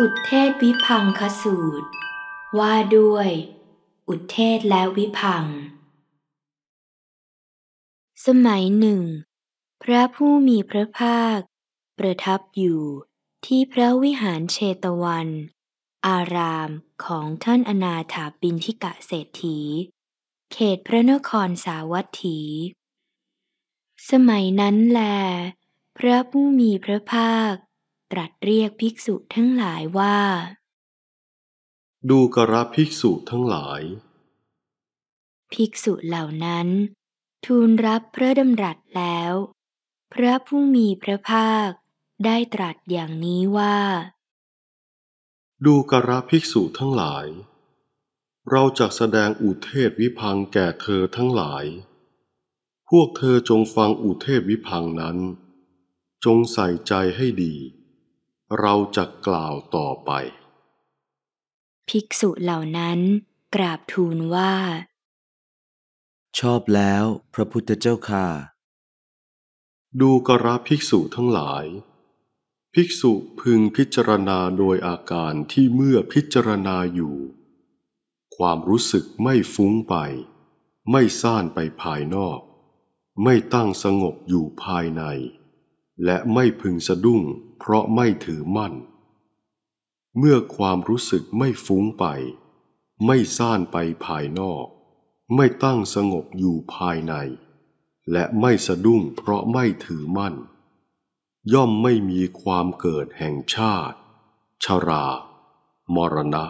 อุทเทศวิพังคสูตร ว่าด้วย อุทเทศและวิพัง สมัยหนึ่ง พระผู้มีพระภาค ประทับอยู่ที่พระวิหารเชตวัน อารามของท่านอนาถาบินทิกะเศรษฐี เขตพระนครสาวัตถี สมัยนั้นแล พระผู้มีพระภาคตรัสเรียกภิกษุทั้งหลายว่า ดูกระภิกษุทั้งหลาย ภิกษุเหล่านั้น ทูลรับพระดำรัสแล้วพระผู้มีพระภาคได้ตรัสอย่างนี้ว่า ดูกระภิกษุทั้งหลาย เราจะแสดงอุเทศวิพังแก่เธอทั้งหลาย พวกเธอจงฟังอุเทศวิพังนั้น จงใส่ใจให้ดีเราจะกล่าวต่อไป ภิกษุเหล่านั้นกราบทูลว่า ชอบแล้วพระพุทธเจ้าค่ะดูกราภิกษุทั้งหลาย ภิกษุพึงพิจารณาโดยอาการที่เมื่อพิจารณาอยู่ ความรู้สึกไม่ฟุ้งไป ไม่ซ่านไปภายนอก ไม่ตั้งสงบอยู่ภายในและไม่พึงสะดุ้ง เพราะไม่ถือมั่น เมื่อความรู้สึกไม่ฟุ้งไป ไม่ซ่านไปภายนอก ไม่ตั้งสงบอยู่ภายใน และไม่สะดุ้งเพราะไม่ถือมั่น ย่อมไม่มีความเกิดแห่งชาติ ชรา มรณะ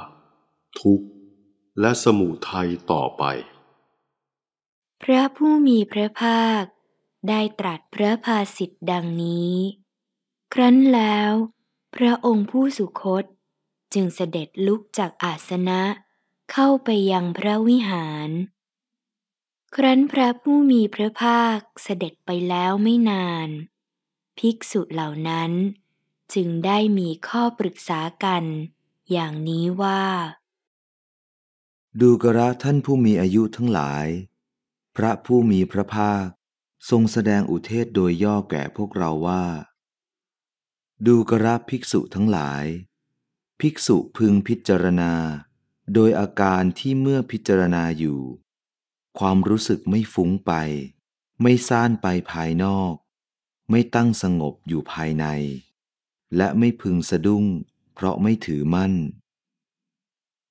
ทุกข์ และสมุทัยต่อไป พระผู้มีพระภาคได้ตรัสพระภาษิตดังนี้ ครั้นแล้ว พระองค์ผู้สุคตจึงเสด็จลุกจากอาสนะเข้าไปยังพระวิหาร ครั้นพระผู้มีพระภาคเสด็จไปแล้วไม่นาน ภิกษุเหล่านั้น จึงได้มีข้อปรึกษากัน อย่างนี้ว่า ดูกระท่านผู้มีอายุทั้งหลาย พระผู้มีพระภาคทรงแสดงอุเทศโดยย่อแก่พวกเราว่า ดูกระภิกษุทั้งหลาย ภิกษุพึงพิจารณา โดยอาการที่เมื่อพิจารณาอยู่ ความรู้สึกไม่ฟุ้งไป ไม่ซ่านไปภายนอก ไม่ตั้งสงบอยู่ภายใน และไม่พึงสะดุ้ง เพราะไม่ถือมั่น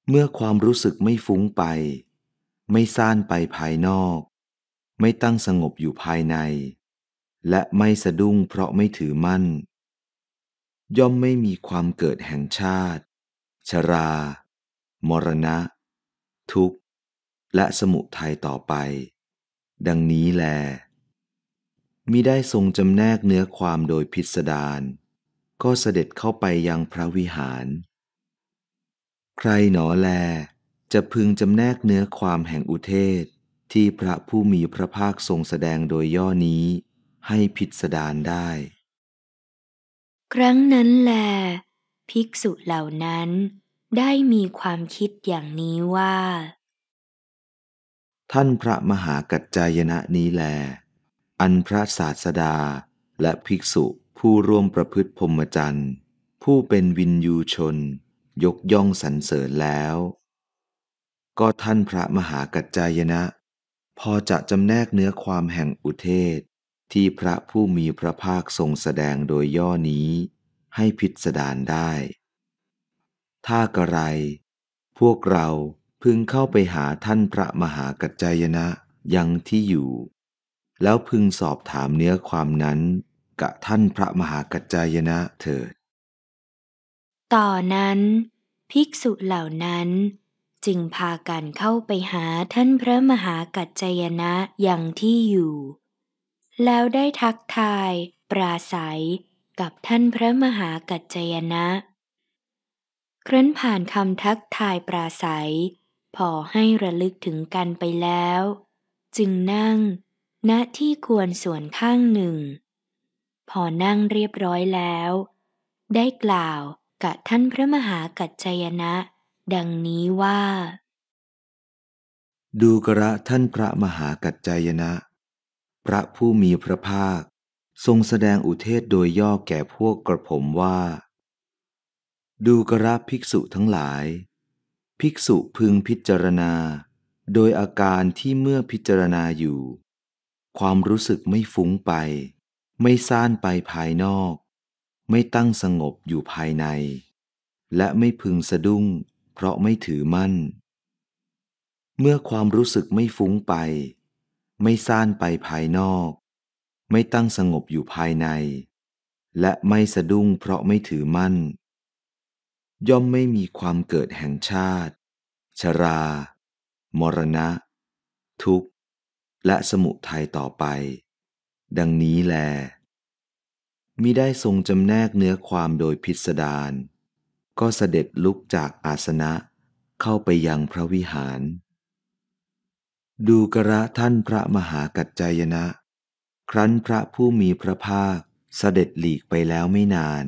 เมื่อความรู้สึกไม่ฟุ้งไป ไม่ซ่านไปภายนอกไม่ตั้งสงบอยู่ภายใน และไม่สะดุ้งเพราะไม่ถือมั่น ย่อมไม่มีความเกิดแห่งชาติ ชรา มรณะ ทุกข์ และสมุทัยต่อไป ดังนี้แลมิได้ทรงจำแนกเนื้อความโดยพิสดารก็เสด็จเข้าไปยังพระวิหาร ใครหนอแลจะพึงจำแนกเนื้อความแห่งอุเทศที่พระผู้มีพระภาคทรงแสดงโดยย่อนี้ให้พิสดารได้ ครั้งนั้นแล ภิกษุเหล่านั้นได้มีความคิดอย่างนี้ว่า ท่านพระมหากัจจายนะนี้แล อันพระศาสดาและภิกษุผู้ร่วมประพฤติพรหมจรรย์ ผู้เป็นวินยูชน ยกย่องสรรเสริญแล้ว ก็ท่านพระมหากัจจายนะพอจะจำแนกเนื้อความแห่งอุเทศที่พระผู้มีพระภาคทรงแสดงโดยย่อนี้ ให้พิสดารได้ ถ้ากระไร พวกเราพึงเข้าไปหาท่านพระมหากัจจยนะ ยังที่อยู่ แล้วพึงสอบถามเนื้อความนั้นกะท่านพระมหากัจจยนะเถิด ต่อนั้นภิกษุเหล่านั้นจึงพากันเข้าไปหาท่านพระมหากัจจยนะอย่างที่อยู่ แล้วได้ทักทาย ปราศัยกับท่านพระมหากัจจยนะ ครั้นผ่านคำทักทายปราศัย พอให้ระลึกถึงกันไปแล้ว จึงนั่งณที่ควรส่วนข้างหนึ่ง พอนั่งเรียบร้อยแล้ว ได้กล่าวกับท่านพระมหากัจจยนะดังนี้ว่า ดูกระท่านพระมหากัจจายนะพระผู้มีพระภาค ทรงแสดงอุเทศโดยย่อแก่พวกกระผมว่า ดูกระภิกษุทั้งหลาย ภิกษุพึงพิจารณา โดยอาการที่เมื่อพิจารณาอยู่ ความรู้สึกไม่ฟุ้งไป ไม่ซ่านไปภายนอก ไม่ตั้งสงบอยู่ภายใน และไม่พึงสะดุ้งเพราะไม่ถือมั่น เมื่อความรู้สึกไม่ฟุ้งไป ไม่ซ่านไปภายนอก ไม่ตั้งสงบอยู่ภายใน และไม่สะดุ้งเพราะไม่ถือมั่น ย่อมไม่มีความเกิดแห่งชาติ ชรา มรณะ ทุกข์ และสมุทัยต่อไป ดังนี้แล มิได้ทรงจำแนกเนื้อความโดยพิสดารก็เสด็จลุกจากอาสนะเข้าไปยังพระวิหาร ดูกระท่านพระมหากัจจายนะครั้นพระผู้มีพระภาคเสด็จหลีกไปแล้วไม่นาน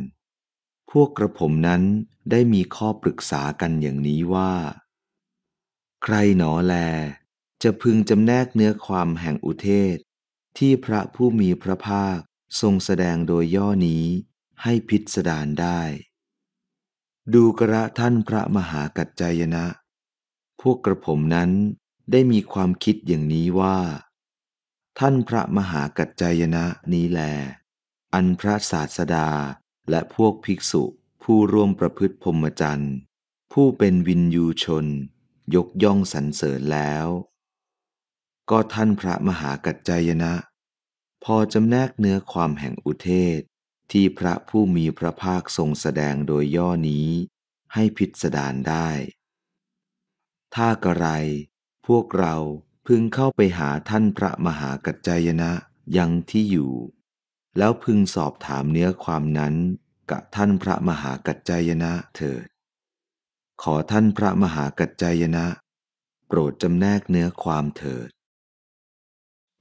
พวกกระผมนั้นได้มีข้อปรึกษากันอย่างนี้ว่า ใครหนอแลจะพึงจำแนกเนื้อความแห่งอุเทศ ที่พระผู้มีพระภาคทรงแสดงโดยย่อนี้ให้พิสดารได้ดูกระท่านพระมหากัจจายนะ พวกกระผมนั้นได้มีความคิดอย่างนี้ว่า ท่านพระมหากัจจายนะนี้แล อันพระศาสดาและพวกภิกษุ ผู้ร่วมประพฤติพรหมจรรย์ผู้เป็นวินยูชน ยกย่องสรรเสริญแล้ว ก็ท่านพระมหากัจจายนะ พอจำแนกเนื้อความแห่งอุเทศที่พระผู้มีพระภาคทรงแสดงโดยย่อนี้ให้พิสดารได้ ถ้ากระไรพวกเราพึงเข้าไปหาท่านพระมหากัจจายนะยังที่อยู่ แล้วพึงสอบถามเนื้อความนั้นกับท่านพระมหากัจจายนะเถิด ขอท่านพระมหากัจจายนะ โปรดจำแนกเนื้อความเถิด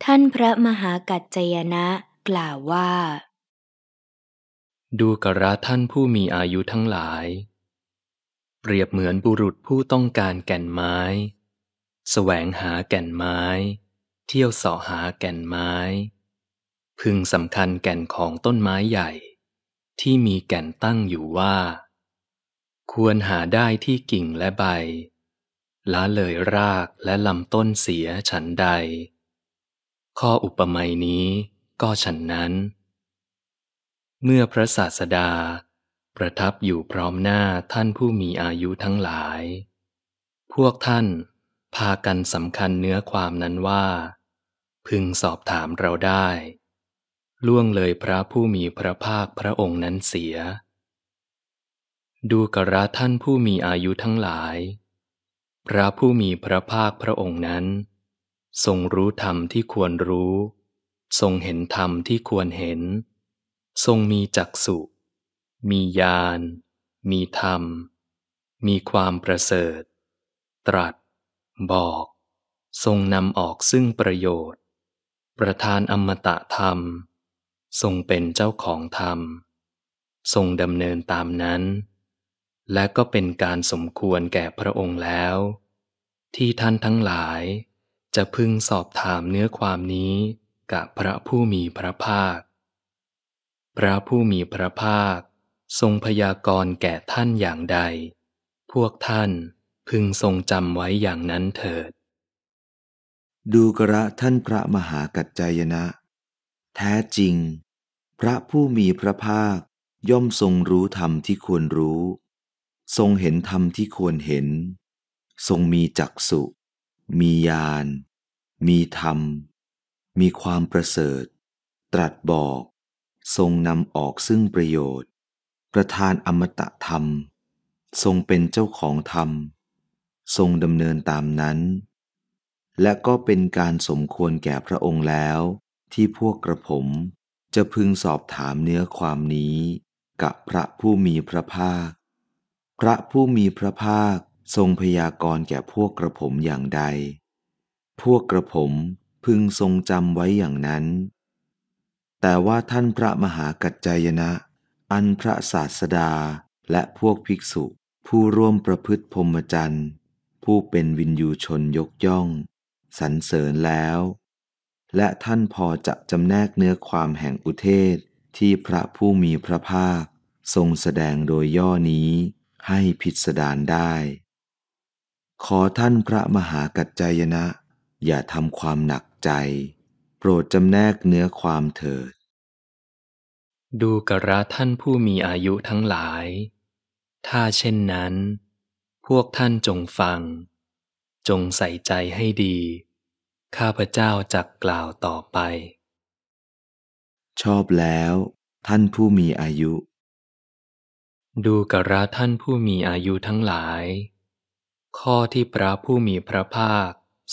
ท่านพระมหากัจจายนะกล่าวว่าดูกระท่านผู้มีอายุทั้งหลาย เปรียบเหมือนบุรุษผู้ต้องการแก่นไม้สแสวงหาแก่นไม้ เที่ยวเสาะหาแก่นไม้ พึงสำคัญแก่นของต้นไม้ใหญ่ ที่มีแก่นตั้งอยู่ว่า ควรหาได้ที่กิ่งและใบ ละเลยรากและลำต้นเสียฉันใด ข้ออุปมานี้ก็ฉันนั้นเมื่อพระศาสดาประทับอยู่พร้อมหน้าท่านผู้มีอายุทั้งหลาย พวกท่านพากันสำคัญเนื้อความนั้นว่า พึงสอบถามเราได้ ล่วงเลยพระผู้มีพระภาคพระองค์นั้นเสีย ดูกระท่านผู้มีอายุทั้งหลาย พระผู้มีพระภาคพระองค์นั้น ทรงรู้ธรรมที่ควรรู้ ทรงเห็นธรรมที่ควรเห็นทรงมีจักษุ มีญาณมีธรรม มีความประเสริฐ ตรัส บอก ทรงนำออกซึ่งประโยชน์ ประธานอมตะธรรม ทรงเป็นเจ้าของธรรม ทรงดำเนินตามนั้น และก็เป็นการสมควรแก่พระองค์แล้ว ที่ท่านทั้งหลายจะพึงสอบถามเนื้อความนี้กับพระผู้มีพระภาคพระผู้มีพระภาค ทรงพยากรณ์แก่ท่านอย่างใด พวกท่านพึงทรงจำไว้อย่างนั้นเถิด ดูกระท่านพระมหากัจจายนะ แท้จริง พระผู้มีพระภาคย่อมทรงรู้ธรรมที่ควรรู้ ทรงเห็นธรรมที่ควรเห็น ทรงมีจักสุ มีญาณมีธรรม มีความประเสริฐ ตรัสบอกทรงนำออกซึ่งประโยชน์ ประทานอมตะธรรม ทรงเป็นเจ้าของธรรม ทรงดำเนินตามนั้น และก็เป็นการสมควรแก่พระองค์แล้ว ที่พวกกระผมจะพึงสอบถามเนื้อความนี้กับพระผู้มีพระภาค พระผู้มีพระภาคทรงพยากรณ์แก่พวกกระผมอย่างใด พวกกระผมพึงทรงจำไว้อย่างนั้นแต่ว่าท่านพระมหากัจจายนะ อันพระศาสดาและพวกภิกษุ ผู้ร่วมประพฤติพรหมจรรย์ผู้เป็นวินยูชนยกย่อง สรรเสริญแล้ว และท่านพอจะจำแนกเนื้อความแห่งอุเทศที่พระผู้มีพระภาค ทรงแสดงโดยย่อนี้ ให้พิสดารได้ ขอท่านพระมหากัจจายนะ อย่าทำความหนักใจรดจำแนกเนื้อความเถิด ดูกระท่านผู้มีอายุทั้งหลาย ถ้าเช่นนั้น พวกท่านจงฟัง จงใส่ใจให้ดี ข้าพเจ้าจักกล่าวต่อไป ชอบแล้ว ท่านผู้มีอายุ ดูกระท่านผู้มีอายุทั้งหลาย ข้อที่พระผู้มีพระภาค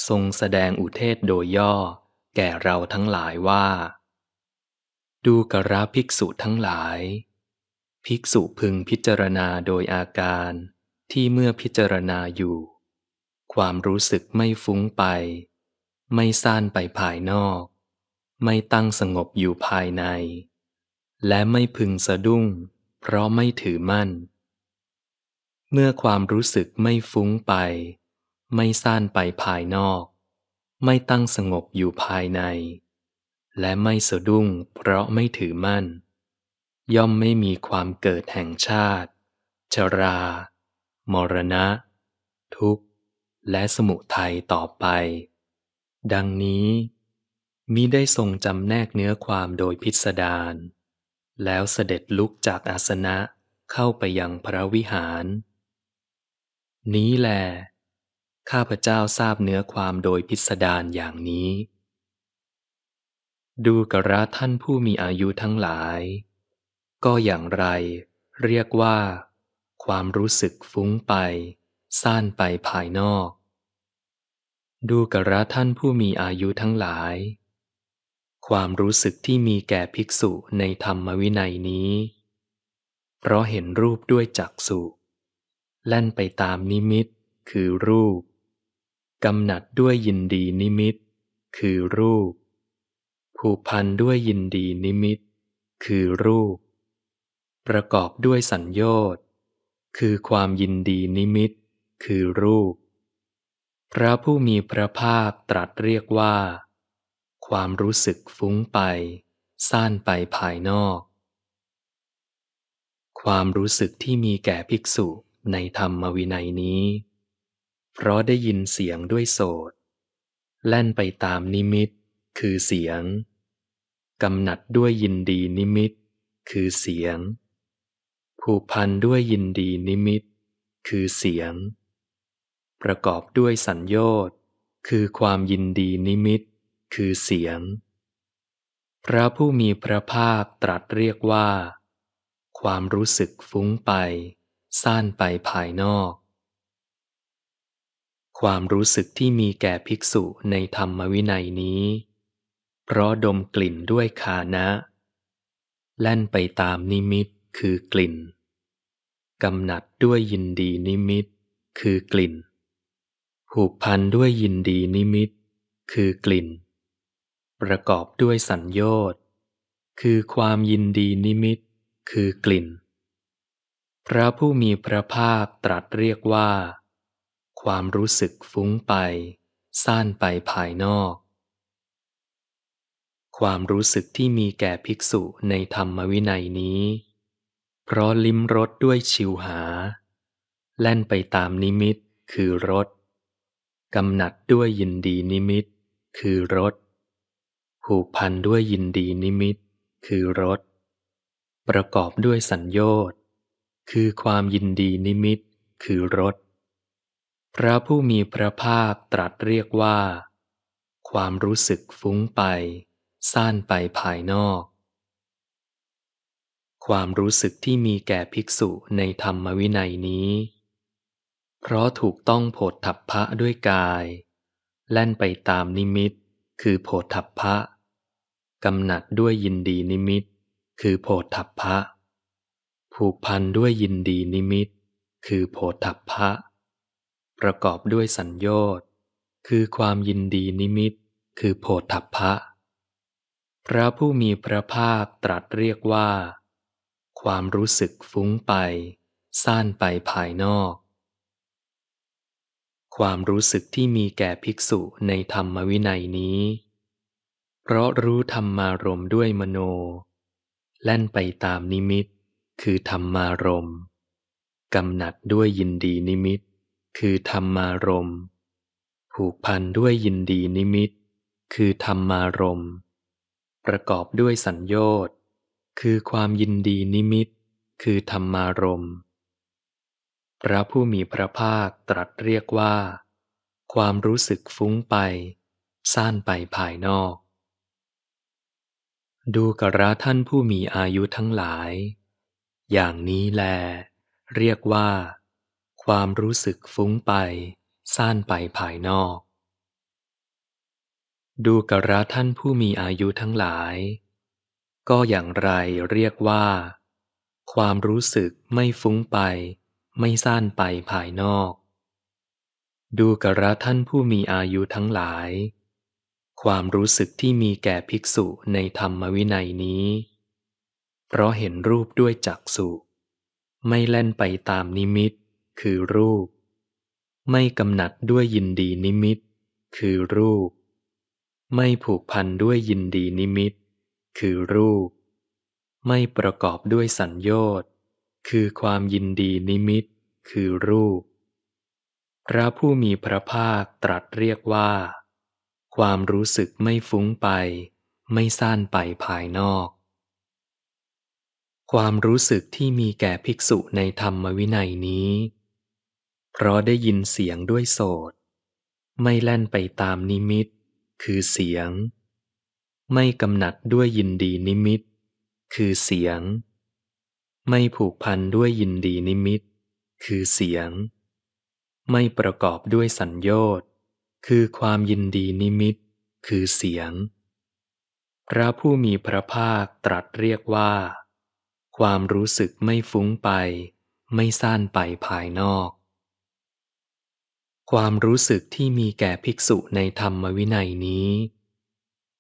ทรงแสดงอุเทศโดยย่อแก่เราทั้งหลายว่า ดูกระภิกษุทั้งหลาย ภิกษุพึงพิจารณาโดยอาการที่เมื่อพิจารณาอยู่ ความรู้สึกไม่ฟุ้งไป ไม่ซ่านไปภายนอก ไม่ตั้งสงบอยู่ภายใน และไม่พึงสะดุ้ง เพราะไม่ถือมั่น เมื่อความรู้สึกไม่ฟุ้งไป ไม่ซ่านไปภายนอกไม่ตั้งสงบอยู่ภายใน และไม่สะดุ้งเพราะไม่ถือมั่น ย่อมไม่มีความเกิดแห่งชาติ ชรา มรณะ ทุกข์ และสมุทัยต่อไป ดังนี้มิได้ทรงจำแนกเนื้อความโดยพิสดารแล้วเสด็จลุกจากอาสนะเข้าไปยังพระวิหาร นี้แหละข้าพเจ้าทราบเนื้อความโดยพิสดารอย่างนี้ ดูกระท่านผู้มีอายุทั้งหลาย ก็อย่างไรเรียกว่าความรู้สึกฟุ้งไปซ่านไปภายนอก ดูกระท่านผู้มีอายุทั้งหลาย ความรู้สึกที่มีแก่ภิกษุในธรรมวินัยนี้ เพราะเห็นรูปด้วยจักษุแล่นไปตามนิมิตคือรูปกำหนัดด้วยยินดีนิมิต คือรูปผูกพันด้วยยินดีนิมิต คือรูป ประกอบด้วยสัญญอดคือความยินดีนิมิต คือรูป พระผู้มีพระภาคตรัสเรียกว่า ความรู้สึกฟุ้งไปซ่านไปภายนอก ความรู้สึกที่มีแก่ภิกษุในธรรมวินัยนี้เพราะได้ยินเสียงด้วยโสตแล่นไปตามนิมิตคือเสียง กำหนัดด้วยยินดีนิมิต คือเสียง ผูกพันด้วยยินดีนิมิต คือเสียง ประกอบด้วยสัญญตคือความยินดีนิมิต คือเสียง พระผู้มีพระภาคตรัสเรียกว่า ความรู้สึกฟุ้งไปซ่านไปภายนอกความรู้สึกที่มีแก่ภิกษุในธรรมวินัยนี้ เพราะดมกลิ่นด้วยคานะ แล่นไปตามนิมิตคือกลิ่น กำหนัดด้วยยินดีนิมิตคือกลิ่นผูกพันด้วยยินดีนิมิตคือกลิ่น ประกอบด้วยสัญญอดคือความยินดีนิมิตคือกลิ่น พระผู้มีพระภาคตรัสเรียกว่าความรู้สึกฟุ้งไปซ่านไปภายนอก ความรู้สึกที่มีแก่ภิกษุในธรรมวินัยนี้ เพราะลิ้มรสด้วยชิวหา แล่นไปตามนิมิตคือรส กำหนัด ด้วยยินดีนิมิต คือรส ผูกพันด้วยยินดีนิมิต คือรส ประกอบด้วยสัญญอดคือความยินดีนิมิตคือรสพระผู้มีพระภาคตรัสเรียกว่า ความรู้สึกฟุ้งไปซ่านไปภายนอก ความรู้สึกที่มีแก่ภิกษุในธรรมวินัยนี้ เพราะถูกต้องโผฏฐัพพะด้วยกาย แล่นไปตามนิมิตคือโผฏฐัพพะกำหนัดด้วยยินดีนิมิต คือโผฏฐัพพะผูกพันด้วยยินดีนิมิต คือโผฏฐัพพะประกอบด้วยสัญญตคือความยินดีนิมิตคือโพธพะพระผู้มีพระภาคตรัสเรียกว่า ความรู้สึกฟุ้งไปซ่านไปภายนอก ความรู้สึกที่มีแก่ภิกษุในธรรมวินัยนี้ เพราะรู้ธรรมารมด้วยมโน แล่นไปตามนิมิต คือธรรมารมกำหนัดด้วยยินดีนิมิตคือธรรมารมณ์ผูกพันด้วยยินดีนิมิต คือธรรมารมณ์ประกอบด้วยสัญญอดคือความยินดีนิมิต คือธรรมารมณ์พระผู้มีพระภาคตรัสเรียกว่า ความรู้สึกฟุ้งไปซ่านไปภายนอก ดูกระท่านผู้มีอายุทั้งหลาย อย่างนี้แลเรียกว่าความรู้สึกฟุ้งไปซ่านไปภายนอก ดูกระท่านผู้มีอายุทั้งหลาย ก็อย่างไรเรียกว่า ความรู้สึกไม่ฟุ้งไป ไม่ซ่านไปภายนอก ดูกระท่านผู้มีอายุทั้งหลาย ความรู้สึกที่มีแก่ภิกษุในธรรมวินัยนี้ เพราะเห็นรูปด้วยจักษุไม่แล่นไปตามนิมิตคือรูป ไม่กำหนัดด้วยยินดีนิมิต คือรูป ไม่ผูกพันด้วยยินดีนิมิต คือรูป ไม่ประกอบด้วยสัญญอดคือความยินดีนิมิต คือรูป พระผู้มีพระภาคตรัสเรียกว่า ความรู้สึกไม่ฟุ้งไป ไม่ซ่านไปภายนอก ความรู้สึกที่มีแก่ภิกษุในธรรมวินัยนี้เพราะได้ยินเสียงด้วยโสดไม่แล่นไปตามนิมิต คือเสียง ไม่กำหนัดด้วยยินดีนิมิต คือเสียง ไม่ผูกพันด้วยยินดีนิมิต คือเสียง ไม่ประกอบด้วยสัญญน์คือความยินดีนิมิต คือเสียง พระผู้มีพระภาคตรัสเรียกว่า ความรู้สึกไม่ฟุ้งไป ไม่ซ่านไปภายนอกความรู้สึกที่มีแก่ภิกษุในธรรมวินัยนี้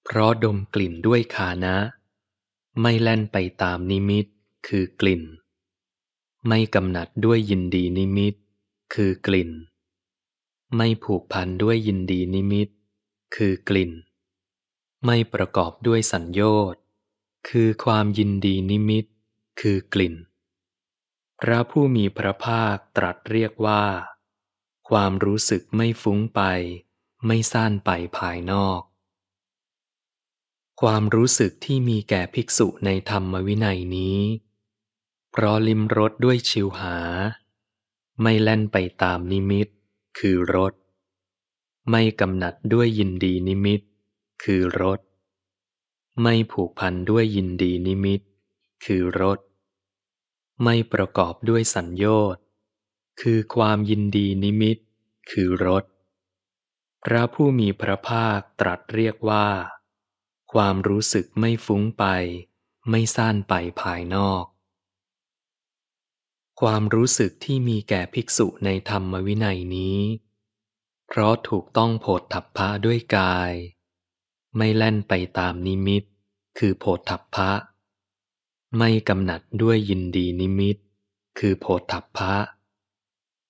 เพราะดมกลิ่นด้วยคานะ ไม่แล่นไปตามนิมิต คือกลิ่น ไม่กำหนัดด้วยยินดีนิมิต คือกลิ่น ไม่ผูกพันด้วยยินดีนิมิต คือกลิ่น ไม่ประกอบด้วยสัญญน์คือความยินดีนิมิต คือกลิ่น พระผู้มีพระภาคตรัสเรียกว่าความรู้สึกไม่ฟุ้งไป ไม่ซ่านไปภายนอก ความรู้สึกที่มีแก่ภิกษุในธรรมวินัยนี้เพราะลิมรสด้วยชิวหา ไม่แล่นไปตามนิมิต คือรส ไม่กำหนัดด้วยยินดีนิมิต คือรส ไม่ผูกพันด้วยยินดีนิมิต คือรส ไม่ประกอบด้วยสัญญาตคือความยินดีนิมิตคือรสพระผู้มีพระภาคตรัสเรียกว่า ความรู้สึกไม่ฟุ้งไปไม่ซ่านไปภายนอก ความรู้สึกที่มีแก่ภิกษุในธรรมวินัยนี้ เพราะถูกต้องโผฏฐัพพะด้วยกาย ไม่แล่นไปตามนิมิตคือโผฏฐัพพะไม่กำหนัดด้วยยินดีนิมิตคือโผฏฐัพพะ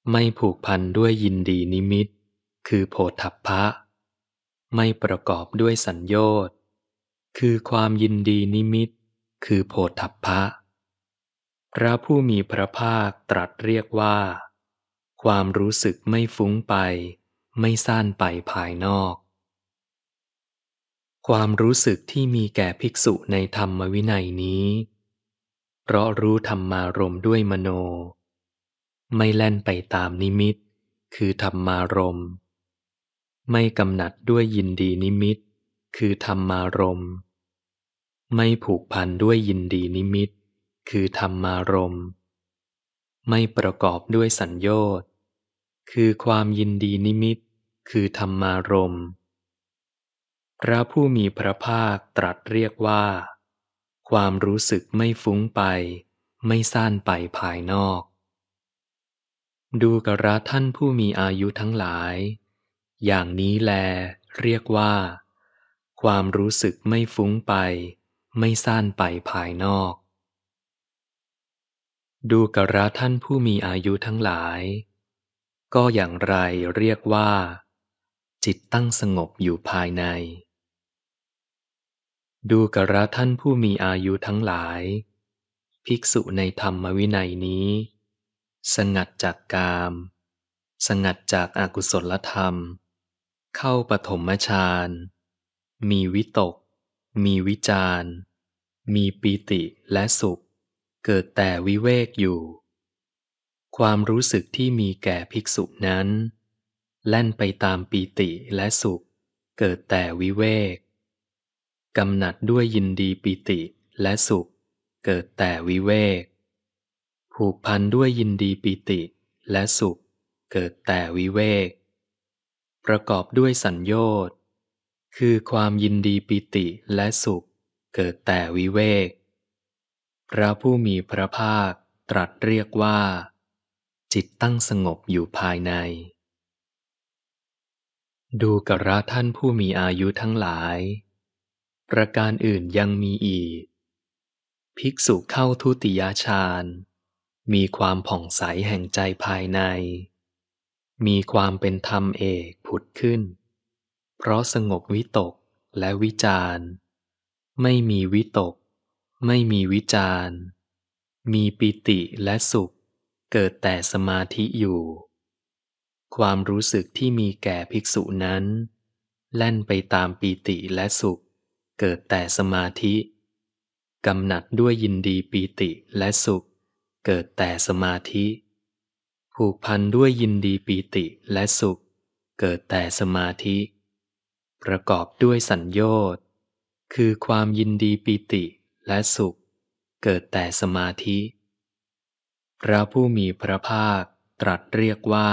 ไม่ผูกพันด้วยยินดีนิมิต คือโพธพะไม่ประกอบด้วยสัญญตคือความยินดีนิมิต คือโพธพะพระผู้มีพระภาคตรัสเรียกว่า ความรู้สึกไม่ฟุ้งไป ไม่ซ่านไปภายนอก ความรู้สึกที่มีแก่ภิกษุในธรรมวินัยนี้ เพราะรู้ธรรมารมด้วยมโนไม่แล่นไปตามนิมิต คือธรรมารมณ์ไม่กำหนัดด้วยยินดีนิมิต คือธรรมารมณ์ไม่ผูกพันด้วยยินดีนิมิต คือธรรมารมณ์ไม่ประกอบด้วยสัญญาตคือความยินดีนิมิต คือธรรมารมณ์พระผู้มีพระภาคตรัสเรียกว่า ความรู้สึกไม่ฟุ้งไป ไม่ซ่านไปภายนอกดูกระท่านผู้มีอายุทั้งหลาย อย่างนี้แลเรียกว่า ความรู้สึกไม่ฟุ้งไป ไม่ซ่านไปภายนอก ดูกระท่านผู้มีอายุทั้งหลาย ก็อย่างไรเรียกว่า จิตตั้งสงบอยู่ภายใน ดูกระท่านผู้มีอายุทั้งหลาย ภิกษุในธรรมวินัยนี้สงัดจากกาม สงัดจากอากุศลธรรม เข้าปฐมฌานมีวิตก มีวิจารมีปีติและสุข เกิดแต่วิเวกอยู่ ความรู้สึกที่มีแก่ภิกษุนั้นแล่นไปตามปีติและสุข เกิดแต่วิเวกกำหนัดด้วยยินดีปีติและสุข เกิดแต่วิเวกผูกพันด้วยยินดีปิติและสุขเกิดแต่วิเวกประกอบด้วยสัญญชน์คือความยินดีปิติและสุขเกิดแต่วิเวกพระผู้มีพระภาคตรัสเรียกว่า จิตตั้งสงบอยู่ภายใน ดูกระท่านผู้มีอายุทั้งหลาย ประการอื่นยังมีอีก ภิกษุเข้าทุติยฌานมีความผ่องใสแห่งใจภายใน มีความเป็นธรรมเอกผุดขึ้น เพราะสงบวิตกและวิจารไม่มีวิตก ไม่มีวิจาร มีปิติและสุขเกิดแต่สมาธิอยู่ ความรู้สึกที่มีแก่ภิกษุนั้น แล่นไปตามปิติและสุขเกิดแต่สมาธิ กำหนัดด้วยยินดีปิติและสุขเกิดแต่สมาธิ ผูกพันด้วยยินดีปีติและสุข เกิดแต่สมาธิ ประกอบด้วยสัญญต์คือความยินดีปีติและสุข เกิดแต่สมาธิพระผู้มีพระภาคตรัสเรียกว่า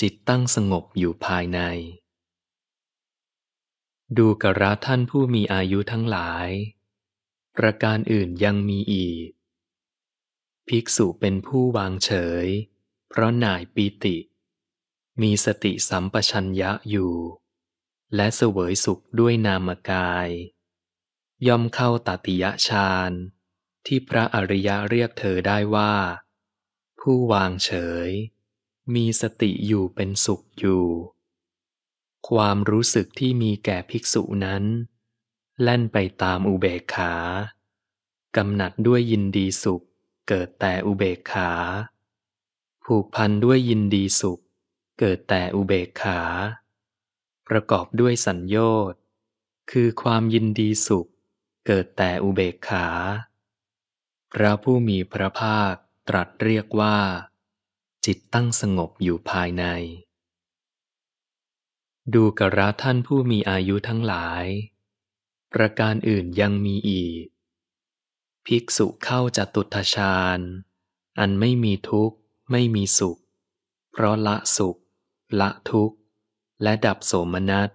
จิตตั้งสงบอยู่ภายในดูกระท่านผู้มีอายุทั้งหลาย ประการอื่นยังมีอีกภิกษุเป็นผู้วางเฉย เพราะหน่ายปีติ มีสติสัมปชัญญะอยู่ และเสวยสุขด้วยนามกายย่อมเข้าตติยฌานที่พระอริยะเรียกเธอได้ว่า ผู้วางเฉย มีสติอยู่เป็นสุขอยู่ ความรู้สึกที่มีแก่ภิกษุนั้น แล่นไปตามอุเบกขา กำหนัดด้วยยินดีสุขเกิดแต่อุเบกขา ผูกพันด้วยยินดีสุข เกิดแต่อุเบกขา ประกอบด้วยสัญญ์คือความยินดีสุข เกิดแต่อุเบกขา พระผู้มีพระภาคตรัสเรียกว่า จิตตั้งสงบอยู่ภายใน ดูกระท่านผู้มีอายุทั้งหลาย ประการอื่นยังมีอีกภิกษุเข้าจตุทะฌานอันไม่มีทุกข์ ไม่มีสุข เพราะละสุข ละทุกข์ และดับโสมนัส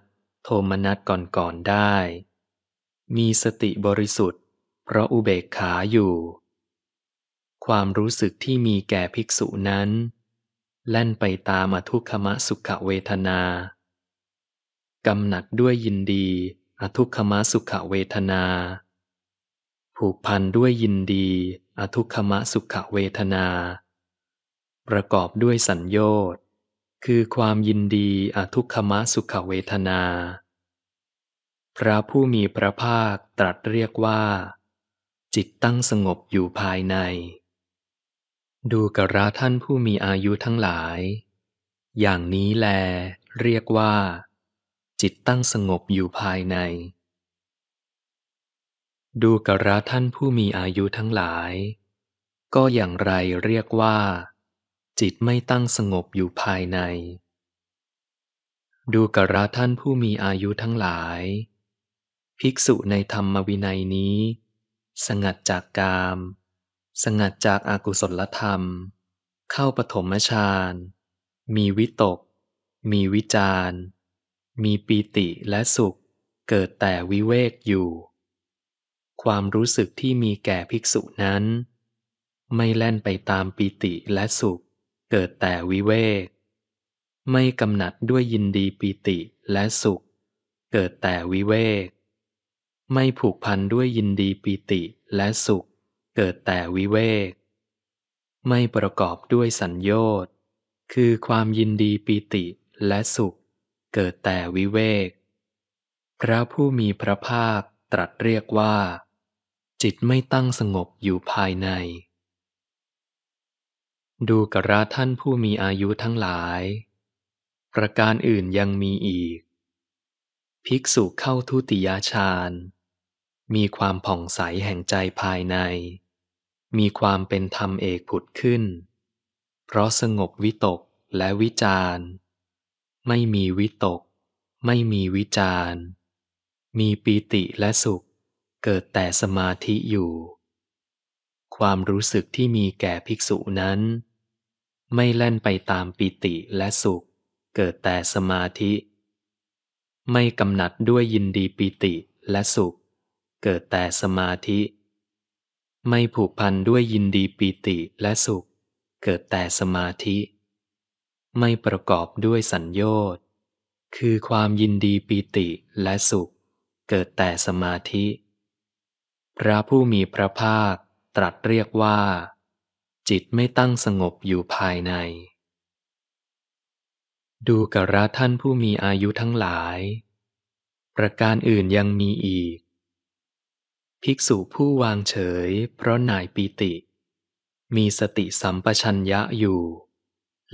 โทมนัสก่อนๆได้ มีสติบริสุทธิ์ เพราะอุเบกขาอยู่ ความรู้สึกที่มีแก่ภิกษุนั้น แล่นไปตามอทุกขมะสุขเวทนากำหนัดด้วยยินดี อทุกขมะสุขเวทนาผูกพันด้วยยินดี อทุกขมะสุขเวทนา ประกอบด้วยสัญญน์ คือความยินดีอทุกขมะสุขเวทนา พระผู้มีพระภาคตรัสเรียกว่า จิตตั้งสงบอยู่ภายใน ดูกระท่านผู้มีอายุทั้งหลาย อย่างนี้แลเรียกว่า จิตตั้งสงบอยู่ภายในดูกระท่านผู้มีอายุทั้งหลาย ก็อย่างไรเรียกว่า จิตไม่ตั้งสงบอยู่ภายใน ดูกระท่านผู้มีอายุทั้งหลาย ภิกษุในธรรมวินัยนี้ สงัดจากกาม สงัดจากอากุศลธรรม เข้าปฐมฌานมีวิตก มีวิจารมีปีติและสุขเกิดแต่วิเวกอยู่ความรู้สึกที่มีแก่ภิกษุนั้น ไม่แล่นไปตามปิติและสุข เกิดแต่วิเวกไม่กำหนัดด้วยยินดีปิติและสุข เกิดแต่วิเวกไม่ผูกพันด้วยยินดีปิติและสุข เกิดแต่วิเวกไม่ประกอบด้วยสัญญน์คือความยินดีปิติและสุข เกิดแต่วิเวกพระผู้มีพระภาคตรัสเรียกว่าจิตไม่ตั้งสงบอยู่ภายใน ดูกระท่านผู้มีอายุทั้งหลาย ประการอื่นยังมีอีก ภิกษุเข้าทุติยฌาน มีความผ่องใสแห่งใจภายใน มีความเป็นธรรมเอกผุดขึ้น เพราะสงบวิตกและวิจาร ไม่มีวิตก ไม่มีวิจาร มีปีติและสุขเกิดแต่สมาธิอยู่ ความรู้สึกที่มีแก่ภิกษุนั้น ไม่แล่นไปตามปิติและสุข เกิดแต่สมาธิ ไม่กำหนัดด้วยยินดีปิติและสุข เกิดแต่สมาธิ ไม่ผูกพันด้วยยินดีปิติและสุข เกิดแต่สมาธิ ไม่ประกอบด้วยสัญญต์คือความยินดีปิติและสุข เกิดแต่สมาธิพระผู้มีพระภาคตรัสเรียกว่า จิตไม่ตั้งสงบอยู่ภายใน ดูกระท่านผู้มีอายุทั้งหลาย ประการอื่นยังมีอีก ภิกษุผู้วางเฉย เพราะหน่ายปีติ มีสติสัมปชัญญะอยู่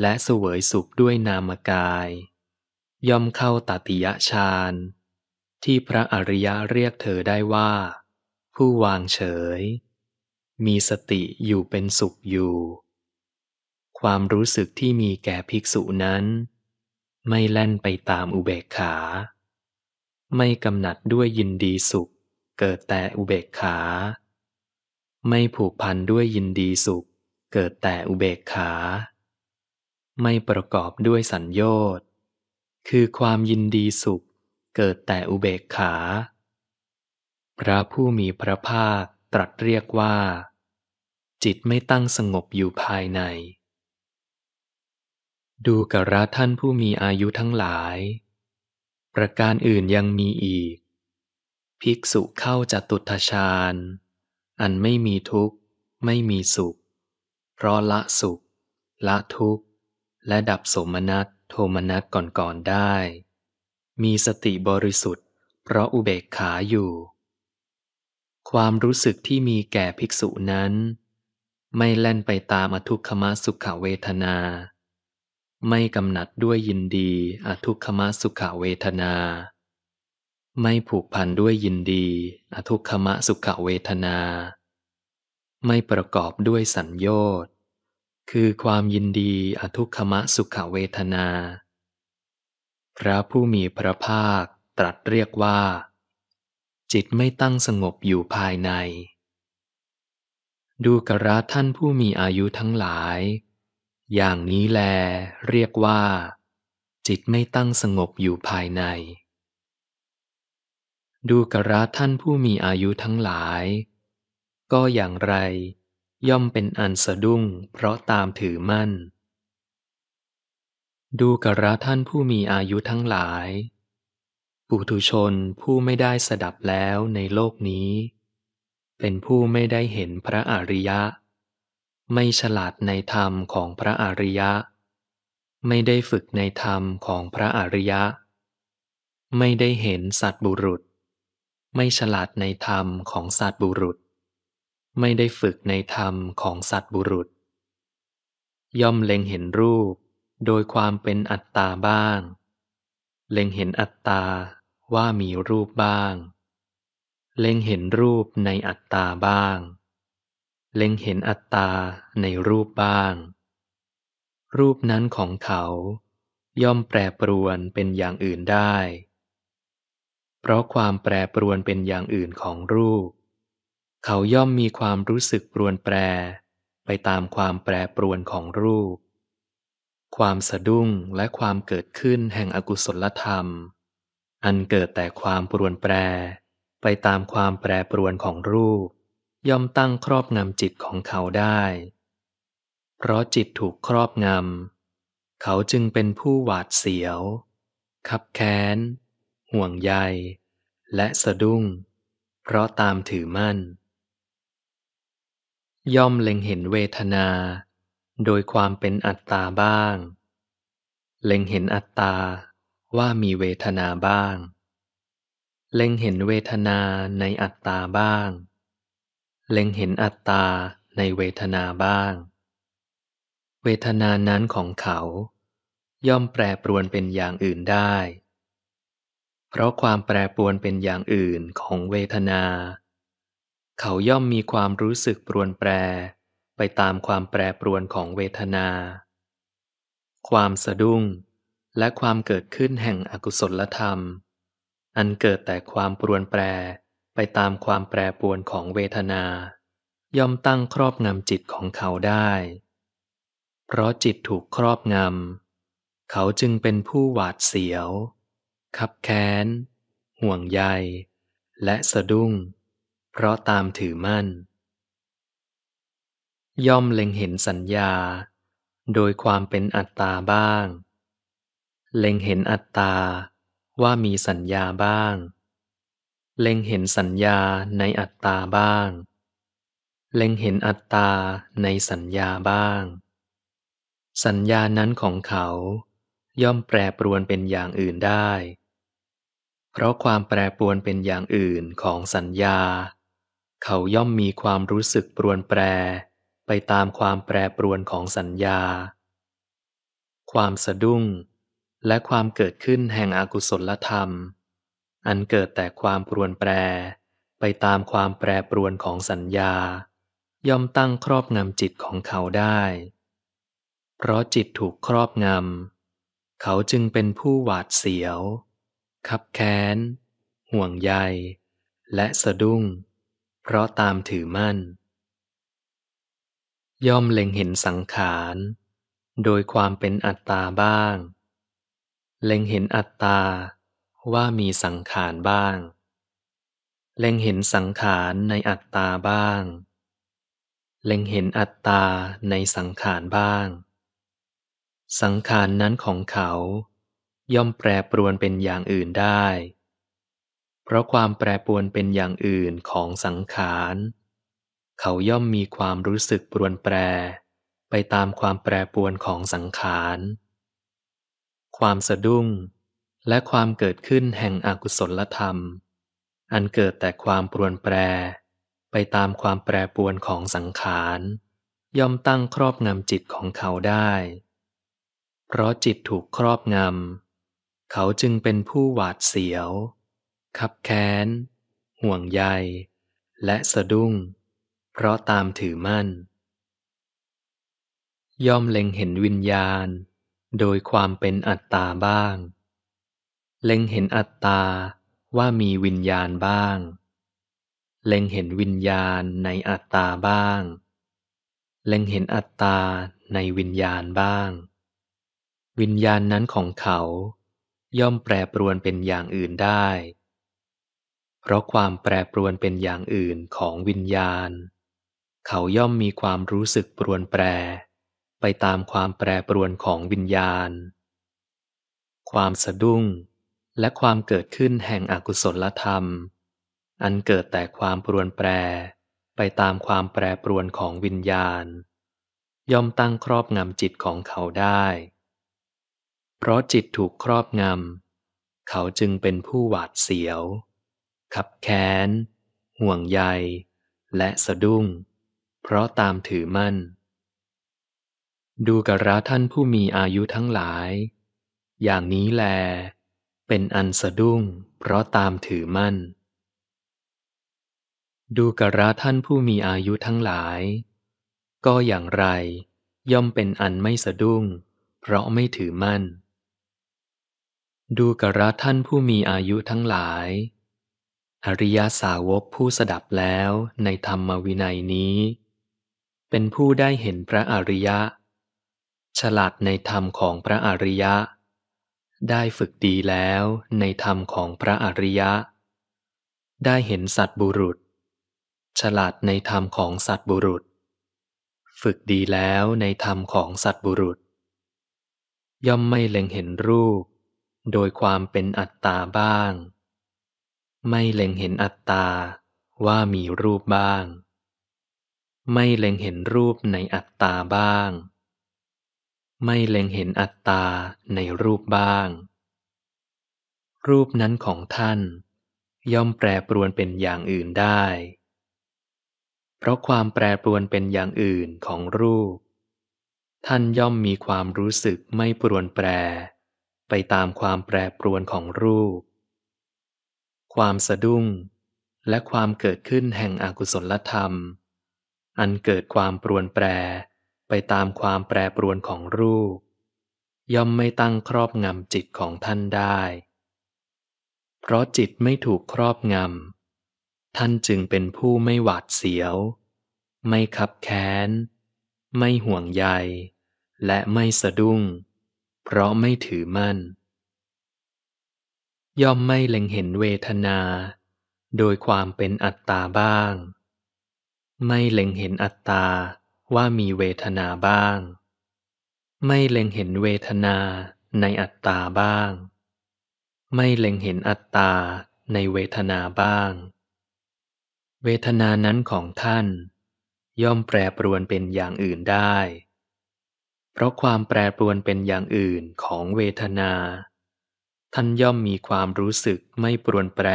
และเสวยสุขด้วยนามกาย ย่อมเข้าตติยฌาน ที่พระอริยะเรียกเธอได้ว่าผู้วางเฉย มีสติอยู่เป็นสุขอยู่ ความรู้สึกที่มีแก่ภิกษุนั้น ไม่แล่นไปตามอุเบกขา ไม่กำหนัดด้วยยินดีสุข เกิดแต่อุเบกขา ไม่ผูกพันด้วยยินดีสุข เกิดแต่อุเบกขา ไม่ประกอบด้วยสัญญอดคือความยินดีสุข เกิดแต่อุเบกขาพระผู้มีพระภาคตรัสเรียกว่า จิตไม่ตั้งสงบอยู่ภายใน ดูกระท่านผู้มีอายุทั้งหลาย ประการอื่นยังมีอีก ภิกษุเข้าจตุทชาญอันไม่มีทุกข์ ไม่มีสุข เพราะละสุข ละทุกข์และดับสมนัตโทมนัตก่อนๆได้ มีสติบริสุทธิ์ เพราะอุเบกขาอยู่ความรู้สึกที่มีแก่ภิกษุนั้น ไม่แล่นไปตามอทุกขมสุขเวทนา ไม่กำหนัดด้วยยินดีอทุกขมสุขเวทนา ไม่ผูกพันด้วยยินดี อทุกขมสุขเวทนา ไม่ประกอบด้วยสัญญชน์คือความยินดีอทุกขมสุขเวทนา พระผู้มีพระภาคตรัสเรียกว่าจิตไม่ตั้งสงบอยู่ภายใน ดูกระท่านผู้มีอายุทั้งหลาย อย่างนี้แลเรียกว่า จิตไม่ตั้งสงบอยู่ภายใน ดูกระท่านผู้มีอายุทั้งหลาย ก็อย่างไรย่อมเป็นอันสะดุ้ง เพราะตามถือมั่น ดูกระท่านผู้มีอายุทั้งหลายปุถุชนผู้ไม่ได้สดับแล้วในโลกนี้ เป็นผู้ไม่ได้เห็นพระอริยะ ไม่ฉลาดในธรรมของพระอริยะ ไม่ได้ฝึกในธรรมของพระอริยะ ไม่ได้เห็นสัตบุรุษ ไม่ฉลาดในธรรมของสัตบุรุษ ไม่ได้ฝึกในธรรมของสัตบุรุษ ย่อมเล็งเห็นรูปโดยความเป็นอัตตาบ้างเล็งเห็นอัตตาว่ามีรูปบ้าง เล็งเห็นรูปในอัตตาบ้าง เล็งเห็นอัตตาในรูปบ้าง รูปนั้นของเขา ย่อมแปรปรวนเป็นอย่างอื่นได้ เพราะความแปรปรวนเป็นอย่างอื่นของรูป เขาย่อมมีความรู้สึกปรวนแปร ไปตามความแปรปรวนของรูป ความสะดุ้งและความเกิดขึ้นแห่งอกุศลธรรมอันเกิดแต่ความปรวนแปร ไปตามความแปรปรวนของรูป ย่อมตั้งครอบงำจิตของเขาได้ เพราะจิตถูกครอบงำ เขาจึงเป็นผู้หวาดเสียวขับแค้นห่วงใยและสะดุ้ง เพราะตามถือมั่น ย่อมเล็งเห็นเวทนา โดยความเป็นอัตตาบ้าง เล็งเห็นอัตตาว่ามีเวทนาบ้าง เล็งเห็นเวทนาในอัตตาบ้าง เล็งเห็นอัตตาในเวทนาบ้าง เวทนานั้นของเขา ย่อมแปรปรวนเป็นอย่างอื่นได้ เพราะความแปรปรวนเป็นอย่างอื่นของเวทนา เขาย่อมมีความรู้สึกปรวนแปรไปตามความแปรปรวนของเวทนา ความสะดุ้งและความเกิดขึ้นแห่งอกุศลธรรม อันเกิดแต่ความปรวนแปรไปตามความแปรปรวนของเวทนา ย่อมตั้งครอบงำจิตของเขาได้ เพราะจิตถูกครอบงำเขาจึงเป็นผู้หวาดเสียว ขับแค้น ห่วงใย และสะดุ้ง เพราะตามถือมั่น ย่อมเล็งเห็นสัญญา โดยความเป็นอัตตาบ้างเล็งเห็นอัตตาว่ามีสัญญาบ้าง เล็งเห็นสัญญาในอัตตาบ้าง เล็งเห็นอัตตาในสัญญาบ้าง สัญญานั้นของเขา ย่อมแปรปรวนเป็นอย่างอื่นได้ เพราะความแปรปรวนเป็นอย่างอื่นของสัญญา เขาย่อมมีความรู้สึกปรวนแปรไปตามความแปรปรวนของสัญญา ความสะดุ้งและความเกิดขึ้นแห่งอากุศลธรรม อันเกิดแต่ความปรวนแปรไปตามความแปรปรวนของสัญญา ย่อมตั้งครอบงำจิตของเขาได้ เพราะจิตถูกครอบงำเขาจึงเป็นผู้หวาดเสียว คับแค้น ห่วงใย และสะดุ้ง เพราะตามถือมั่น ย่อมเล็งเห็นสังขารโดยความเป็นอัตตาบ้างเล็งเห็นอัตตา ว่ามีสังขารบ้าง เล็งเห็นสังขารในอัตตาบ้าง เล็งเห็นอัตตาในสังขารบ้าง สังขารนั้นของเขา ย่อมแปรปรวนเป็นอย่างอื่นได้ เพราะความแปรปรวนเป็นอย่างอื่นของสังขารเขาย่อมมีความรู้สึกปรวนแปรไปตามความแปรปรวนของสังขารความสะดุ้งและความเกิดขึ้นแห่งอกุศลธรรม อันเกิดแต่ความปรวนแปรไปตามความแปรปวนของสังขาร ย่อมตั้งครอบงำจิตของเขาได้ เพราะจิตถูกครอบงำเขาจึงเป็นผู้หวาดเสียว คับแค้นห่วงใย และสะดุ้ง เพราะตามถือมั่น ย่อมเล็งเห็นวิญญาณโดยความเป็นอัตตาบ้าง เล็งเห็นอัตตา ว่ามีวิญญาณบ้าง เล็งเห็นวิญญาณในอัตตาบ้าง เล็งเห็นอัตตาในวิญญาณบ้าง วิญญาณนั้นของเขา ย่อมแปรปรวนเป็นอย่างอื่นได้ เพราะความแปรปรวนเป็นอย่างอื่นของวิญญาณ เขาย่อมมีความรู้สึกปรวนแปรไปตามความแปรปรวนของวิญญาณ ความสะดุ้ง และความเกิดขึ้นแห่งอกุศลธรรม อันเกิดแต่ความปรวนแปร ไปตามความแปรปรวนของวิญญาณ ย่อมตั้งครอบงำจิตของเขาได้ เพราะจิตถูกครอบงำ เขาจึงเป็นผู้หวาดเสียว ขับแค้นห่วงใย และสะดุ้ง เพราะตามถือมั่นดูกระท่านผู้มีอายุทั้งหลาย อย่างนี้แล เป็นอันสะดุ้งเพราะตามถือมั่น ดูกระท่านผู้มีอายุทั้งหลาย ก็อย่างไรย่อมเป็นอันไม่สะดุ้ง เพราะไม่ถือมั่น ดูกระท่านผู้มีอายุทั้งหลาย อริยสาวกผู้สดับแล้วในธรรมวินัยนี้ เป็นผู้ได้เห็นพระอริยะฉลาดในธรรมของพระอริยะ ได้ฝึกดีแล้วในธรรมของพระอริยะ ได้เห็นสัตบุรุษ ฉลาดในธรรมของสัตบุรุษ ฝึกดีแล้วในธรรมของสัตบุรุษ ย่อมไม่เล็งเห็นรูป โดยความเป็นอัตตาบ้าง ไม่เล็งเห็นอัตตาว่ามีรูปบ้าง ไม่เล็งเห็นรูปในอัตตาบ้างไม่เล็งเห็นอัตตาในรูปบ้าง รูปนั้นของท่าน ย่อมแปรปรวนเป็นอย่างอื่นได้ เพราะความแปรปรวนเป็นอย่างอื่นของรูป ท่านย่อมมีความรู้สึกไม่ปรวนแปร ไปตามความแปรปรวนของรูป ความสะดุ้ง และความเกิดขึ้นแห่งอกุศลธรรม อันเกิดความปรวนแปรไปตามความแปรปรวนของรูป ย่อมไม่ตั้งครอบงำจิตของท่านได้ เพราะจิตไม่ถูกครอบงำท่านจึงเป็นผู้ไม่หวาดเสียว ไม่ขับแค้น ไม่ห่วงใย และไม่สะดุ้ง เพราะไม่ถือมั่น ย่อมไม่เล็งเห็นเวทนา โดยความเป็นอัตตาบ้าง ไม่เล็งเห็นอัตตาว่ามีเวทนาบ้าง ไม่เล็งเห็นเวทนาในอัตตาบ้าง ไม่เล็งเห็นอัตตา ในเวทนาบ้าง เวทนานั้นของท่าน ย่อมแปรปรวนเป็นอย่างอื่นได้ เพราะความแปรปรวนเป็นอย่างอื่นของเวทนา ท่านย่อมมีความรู้สึกไม่ปรวนแปร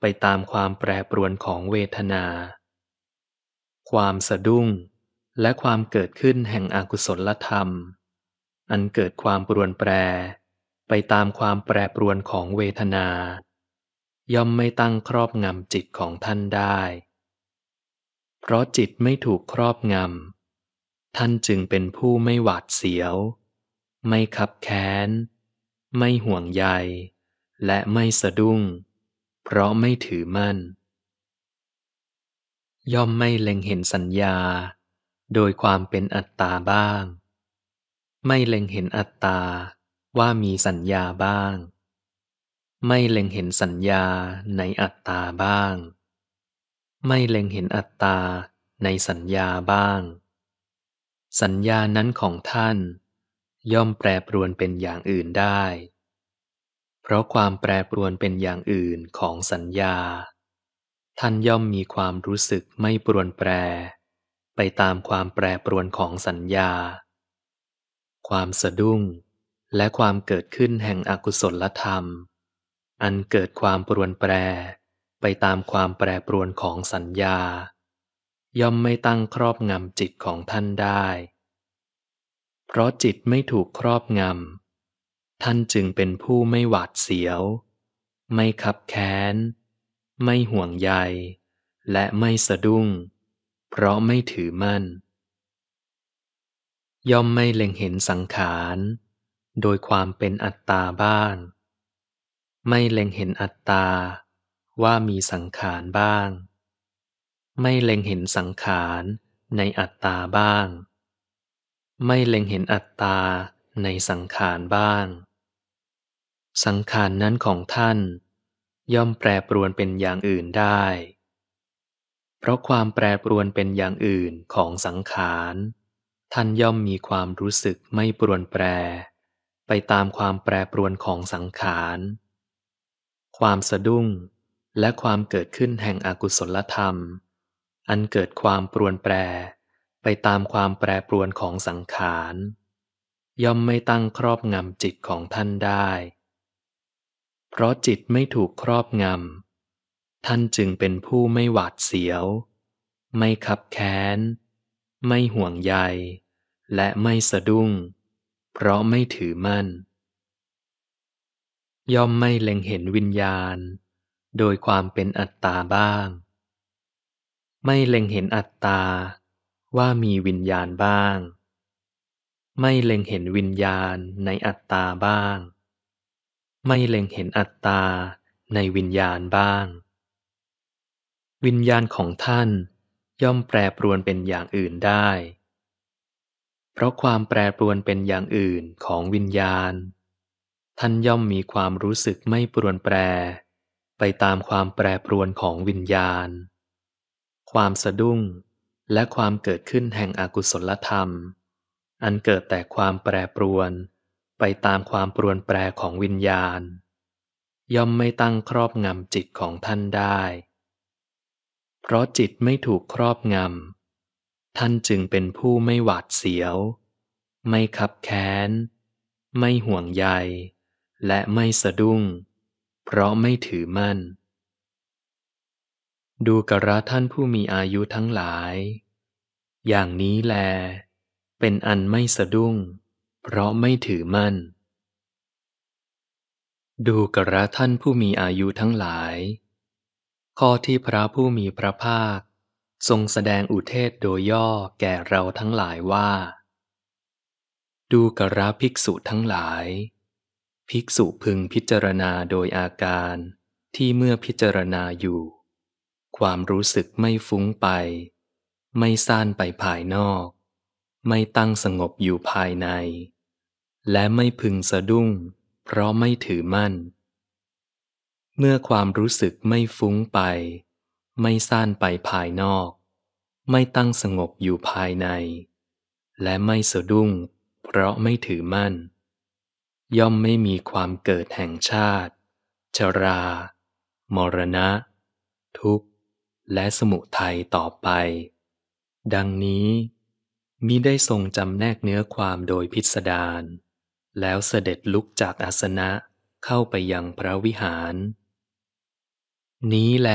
ไปตามความแปรปรวนของเวทนา ความสะดุ้งและความเกิดขึ้นแห่งอกุศลธรรม อันเกิดความปรวนแปร ไปตามความแปรปรวนของเวทนา ย่อมไม่ตั้งครอบงำจิตของท่านได้ เพราะจิตไม่ถูกครอบงำ ท่านจึงเป็นผู้ไม่หวาดเสียว ไม่ขับแค้นไม่ห่วงใย และไม่สะดุ้ง เพราะไม่ถือมั่น ย่อมไม่เล็งเห็นสัญญาโดยความเป็นอัตตาบ้าง ไม่เล็งเห็นอัตตา ว่ามีสัญญาบ้าง ไม่เล็งเห็นสัญญาในอัตตาบ้าง ไม่เล็งเห็นอัตตาในสัญญาบ้าง สัญญานั้นของท่านย่อมแปรปรวนเป็นอย่างอื่นได้ เพราะความแปรปรวนเป็นอย่างอื่นของสัญญา ท่านย่อมมีความรู้สึกไม่ปรวนแปรไปตามความแปรปรวนของสัญญา ความสะดุ้ง และความเกิดขึ้นแห่งอกุศลธรรม อันเกิดความปรวนแปรไปตามความแปรปรวนของสัญญา ย่อมไม่ตั้งครอบงำจิตของท่านได้ เพราะจิตไม่ถูกครอบงำท่านจึงเป็นผู้ไม่หวาดเสียว ไม่ขับแค้นไม่ห่วงใย และไม่สะดุ้งเพราะไม่ถือมั่น ย่อมไม่เล็งเห็นสังขาร โดยความเป็นอัตตาบ้าง ไม่เล็งเห็นอัตตา ว่ามีสังขารบ้าง ไม่เล็งเห็นสังขาร ในอัตตาบ้างไม่เล็งเห็นอัตตาในสังขารบ้าง สังขารนั้นของท่าน ย่อมแปรปรวนเป็นอย่างอื่นได้เพราะความแปรปรวนเป็นอย่างอื่นของสังขาร ท่านย่อมมีความรู้สึกไม่ปรวนแปร ไปตามความแปรปรวนของสังขาร ความสะดุ้ง และความเกิดขึ้นแห่งอกุศลธรรม อันเกิดความปรวนแปร ไปตามความแปรปรวนของสังขาร ย่อมไม่ตั้งครอบงำจิตของท่านได้ เพราะจิตไม่ถูกครอบงำท่านจึงเป็นผู้ไม่หวาดเสียว ไม่ขับแค้น ไม่ห่วงใย และไม่สะดุ้ง เพราะไม่ถือมั่น ย่อมไม่เล็งเห็นวิญญาณ โดยความเป็นอัตตาบ้าง ไม่เล็งเห็นอัตตา ว่ามีวิญญาณบ้าง ไม่เล็งเห็นวิญญาณในอัตตาบ้าง ไม่เล็งเห็นอัตตาในวิญญาณบ้างวิญญาณของท่าน ย่อมแปรปรวนเป็นอย่างอื่นได้ เพราะความแปรปรวนเป็นอย่างอื่นของวิญญาณ ท่านย่อมมีความรู้สึกไม่ปรวนแปร ไปตามความแปรปรวนของวิญญาณ ความสะดุ้ง และความเกิดขึ้นแห่งอกุศลธรรม อันเกิดแต่ความแปรปรวน ไปตามความปรวนแปรของวิญญาณ ย่อมไม่ตั้งครอบงำจิตของท่านได้เพราะจิตไม่ถูกครอบงำ ท่านจึงเป็นผู้ไม่หวาดเสียว ไม่ขับแค้นไม่ห่วงใย และไม่สะดุ้ง เพราะไม่ถือมั่น ดูกระท่านผู้มีอายุทั้งหลาย อย่างนี้แล เป็นอันไม่สะดุ้ง เพราะไม่ถือมั่น ดูกระท่านผู้มีอายุทั้งหลายข้อที่พระผู้มีพระภาค ทรงแสดงอุเทศโดยย่อแก่เราทั้งหลายว่า ดูกระภิกษุทั้งหลาย ภิกษุพึงพิจารณาโดยอาการที่เมื่อพิจารณาอยู่ ความรู้สึกไม่ฟุ้งไป ไม่ซ่านไปภายนอก ไม่ตั้งสงบอยู่ภายใน และไม่พึงสะดุ้ง เพราะไม่ถือมั่นเมื่อความรู้สึกไม่ฟุ้งไป ไม่ซ่านไปภายนอก ไม่ตั้งสงบอยู่ภายใน และไม่สะดุ้ง เพราะไม่ถือมั่น ย่อมไม่มีความเกิดแห่งชาติ ชรา มรณะ ทุกข์ และสมุทัยต่อไป ดังนี้มิได้ทรงจำแนกเนื้อความโดยพิสดาร แล้วเสด็จลุกจากอาสนะเข้าไปยังพระวิหารนี้แล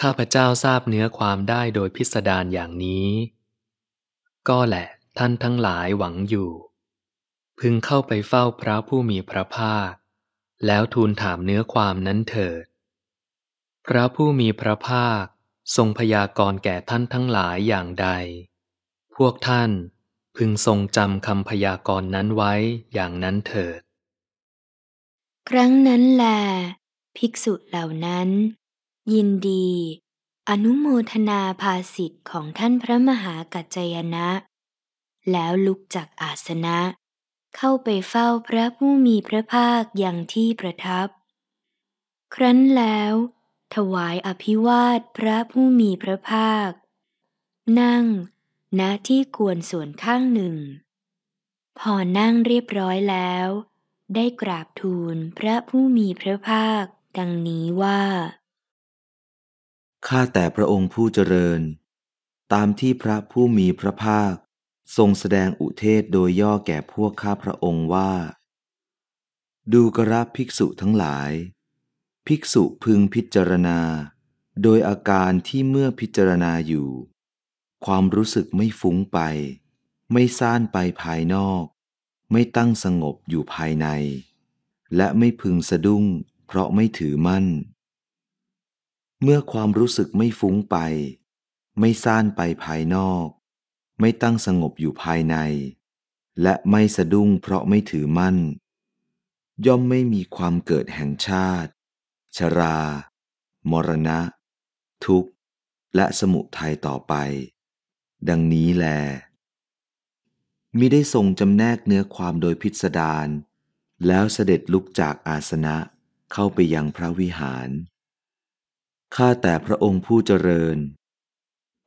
ข้าพเจ้าทราบเนื้อความได้โดยพิสดารอย่างนี้ ก็แหละท่านทั้งหลายหวังอยู่ พึงเข้าไปเฝ้าพระผู้มีพระภาค แล้วทูลถามเนื้อความนั้นเถิด พระผู้มีพระภาคทรงพยากรณ์แก่ท่านทั้งหลายอย่างใด พวกท่านพึงทรงจำคำพยากรณ์นั้นไว้อย่างนั้นเถิด ครั้งนั้นแหลภิกษุเหล่านั้น ยินดี อนุโมทนาภาสิทธิ์ของท่านพระมหากัจจยนะ แล้วลุกจากอาสนะ เข้าไปเฝ้าพระผู้มีพระภาคอย่างที่ประทับ ครั้นแล้ว ถวายอภิวาทพระผู้มีพระภาค นั่งณที่ควรส่วนข้างหนึ่งพอนั่งเรียบร้อยแล้ว ได้กราบทูลพระผู้มีพระภาคดังนี้ว่า ข้าแต่พระองค์ผู้เจริญ ตามที่พระผู้มีพระภาค ทรงแสดงอุเทศโดยย่อแก่พวกข้าพระองค์ว่า ดูกระภิกษุทั้งหลาย ภิกษุพึงพิจารณา โดยอาการที่เมื่อพิจารณาอยู่ ความรู้สึกไม่ฟุ้งไป ไม่ซ่านไปภายนอก ไม่ตั้งสงบอยู่ภายใน และไม่พึงสะดุ้งพราะไม่ถือมั่น เมื่อความรู้สึกไม่ฟุ้งไป ไม่ซ่านไปภายนอก ไม่ตั้งสงบอยู่ภายใน และไม่สะดุ้งเพราะไม่ถือมั่น ย่อมไม่มีความเกิดแห่งชาติ ชรา มรณะ ทุกข์ และสมุทัยต่อไป ดังนี้แลมิได้ทรงจำแนกเนื้อความโดยพิสดาร แล้วเสด็จลุกจากอาสนะเข้าไปยังพระวิหาร ข้าแต่พระองค์ผู้เจริญ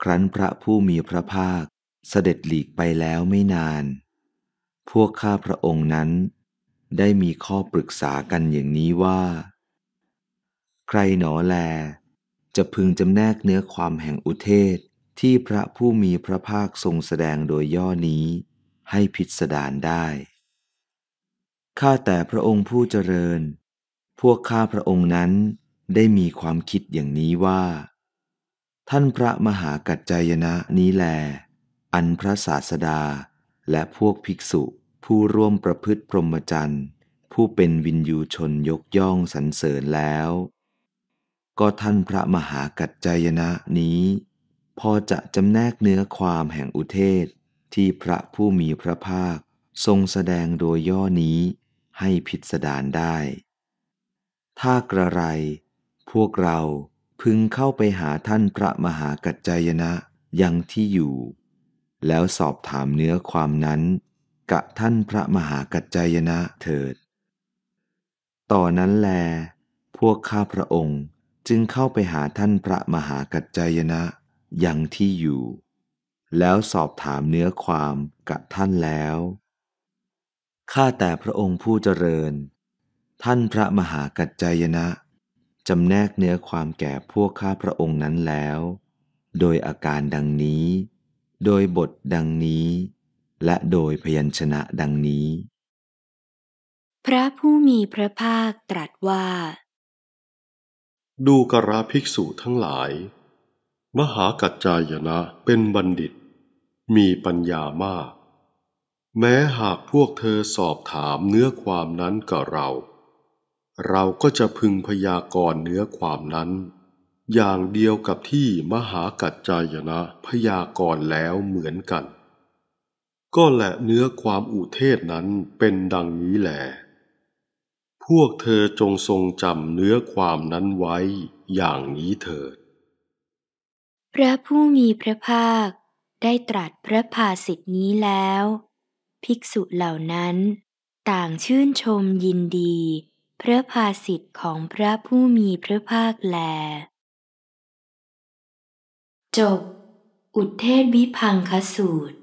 ครั้นพระผู้มีพระภาคเสด็จหลีกไปแล้วไม่นาน พวกข้าพระองค์นั้นได้มีข้อปรึกษากันอย่างนี้ว่า ใครหนอแล จะพึงจำแนกเนื้อความแห่งอุเทศที่พระผู้มีพระภาคทรงแสดงโดยย่อนี้ให้พิสดารได้ ข้าแต่พระองค์ผู้เจริญพวกข้าพระองค์นั้นได้มีความคิดอย่างนี้ว่า ท่านพระมหากัจจายนะนี้แล อันพระศาสดาและพวกภิกษุ ผู้ร่วมประพฤติพรหมจรรย์ผู้เป็นวินยูชนยกย่องสรรเสริญแล้ว ก็ท่านพระมหากัจจายนะนี้ พอจะจำแนกเนื้อความแห่งอุเทศที่พระผู้มีพระภาคทรงแสดงโดยย่อนี้ ให้พิสดารได้ถ้ากระไร พวกเราพึงเข้าไปหาท่านพระมหากัจจายนะยังที่อยู่ แล้วสอบถามเนื้อความนั้นกะท่านพระมหากัจจายนะเถิด ต่อนนั้นแล พวกข้าพระองค์จึงเข้าไปหาท่านพระมหากัจจายนะยังที่อยู่ แล้วสอบถามเนื้อความกะท่านแล้วข้าแต่พระองค์ผู้เจริญท่านพระมหากัจจายนะ จำแนกเนื้อความแก่พวกข้าพระองค์นั้นแล้ว โดยอาการดังนี้ โดยบทดังนี้ และโดยพยัญชนะดังนี้ พระผู้มีพระภาคตรัสว่า ดูกราภิกษุทั้งหลาย มหากัจจายนะเป็นบัณฑิตมีปัญญามาก แม้หากพวกเธอสอบถามเนื้อความนั้นกับเราเราก็จะพึงพยากรณ์เนื้อความนั้น อย่างเดียวกับที่มหากัจจายนะพยากรณ์แล้วเหมือนกัน ก็แหละเนื้อความอุเทศนั้นเป็นดังนี้แหละพวกเธอจงทรงจำเนื้อความนั้นไว้อย่างนี้เถิด พระผู้มีพระภาคได้ตรัสพระภาสิทธินี้แล้ว ภิกษุเหล่านั้น ต่างชื่นชมยินดีพระภาสิทธิ์ของพระผู้มีพระภาคแล จบ อุทเทศวิพังคสูตร